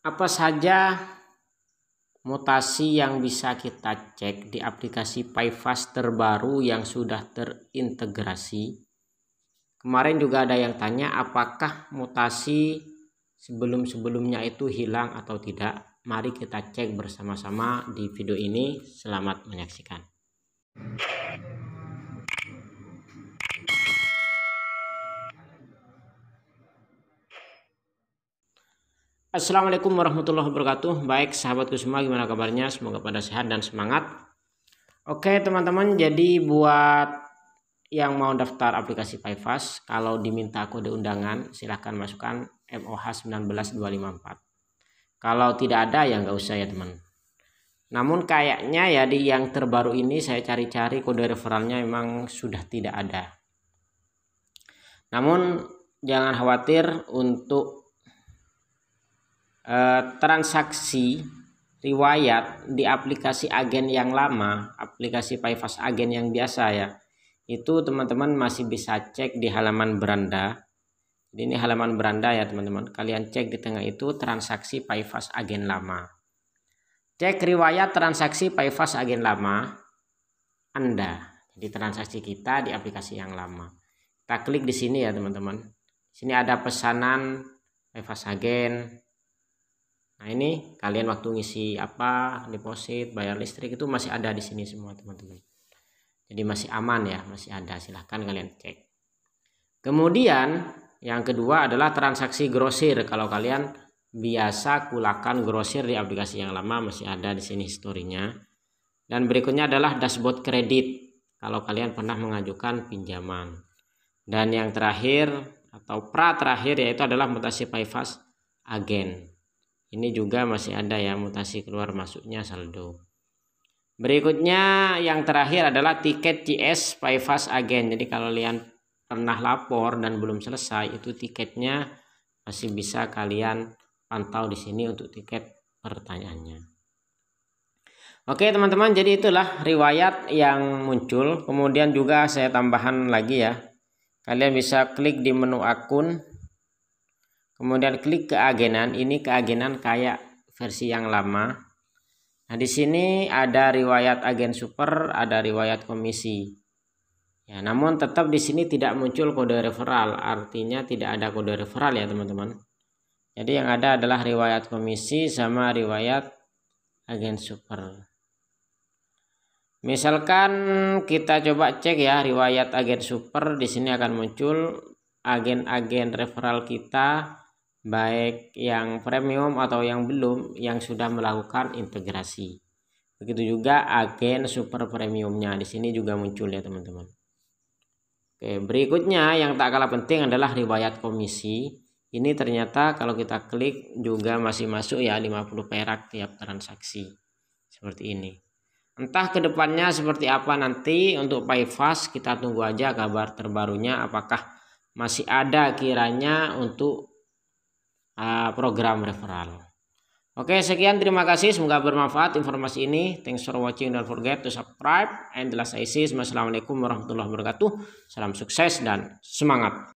apa saja mutasi yang bisa kita cek di aplikasi PyFast terbaru yang sudah terintegrasi. Kemarin juga ada yang tanya apakah mutasi sebelum-sebelumnya itu hilang atau tidak. Mari kita cek bersama-sama di video ini. Selamat menyaksikan. Assalamualaikum warahmatullahi wabarakatuh. Baik sahabatku semua, gimana kabarnya? Semoga pada sehat dan semangat. Oke teman-teman, jadi buat yang mau daftar aplikasi Payfast, kalau diminta kode undangan, silahkan masukkan MOH 19254. Kalau tidak ada ya nggak usah ya teman. Namun kayaknya ya di yang terbaru ini saya cari-cari kode referralnya memang sudah tidak ada. Namun jangan khawatir untuk Eh, transaksi riwayat di aplikasi agen yang lama, aplikasi Payfast agen yang biasa ya. Itu teman-teman masih bisa cek di halaman beranda. Jadi ini halaman beranda ya teman-teman. Kalian cek di tengah itu transaksi Payfast agen lama. Cek riwayat transaksi Payfast agen lama Anda. Jadi transaksi kita di aplikasi yang lama. Kita klik di sini ya teman-teman. Sini ada pesanan Payfast agen, nah ini kalian waktu ngisi apa deposit bayar listrik itu masih ada di sini semua teman-teman jadi masih aman ya masih ada silahkan kalian cek kemudian yang kedua adalah transaksi grosir kalau kalian biasa kulakan grosir di aplikasi yang lama masih ada di sini historinya dan berikutnya adalah dashboard kredit kalau kalian pernah mengajukan pinjaman dan yang terakhir atau pra terakhir yaitu adalah mutasi PayFast agen ini juga masih ada ya mutasi keluar masuknya saldo berikutnya yang terakhir adalah tiket CS Payfast Agen jadi kalau kalian pernah lapor dan belum selesai itu tiketnya masih bisa kalian pantau di sini untuk tiket pertanyaannya Oke teman-teman jadi itulah riwayat yang muncul kemudian juga saya tambahan lagi ya kalian bisa klik di menu akun kemudian klik keagenan ini keagenan kayak versi yang lama nah di sini ada riwayat agen super ada riwayat komisi ya namun tetap di sini tidak muncul kode referral artinya tidak ada kode referral ya teman-teman jadi yang ada adalah riwayat komisi sama riwayat agen super Misalkan kita coba cek ya riwayat agen super di sini akan muncul agen-agen referral kita baik yang premium atau yang belum yang sudah melakukan integrasi. Begitu juga agen super premiumnya di sini juga muncul ya teman-teman. Oke, berikutnya yang tak kalah penting adalah riwayat komisi. Ini ternyata kalau kita klik juga masih masuk ya 50 perak tiap transaksi. Seperti ini. Entah kedepannya seperti apa nanti untuk PayFast kita tunggu aja kabar terbarunya apakah masih ada kiranya untuk Ah, program referral. Oke, sekian terima kasih. Semoga bermanfaat informasi ini. Thanks for watching. Don't forget to subscribe. And the last see. Wassalamualaikum warahmatullahi wabarakatuh. Salam sukses dan semangat.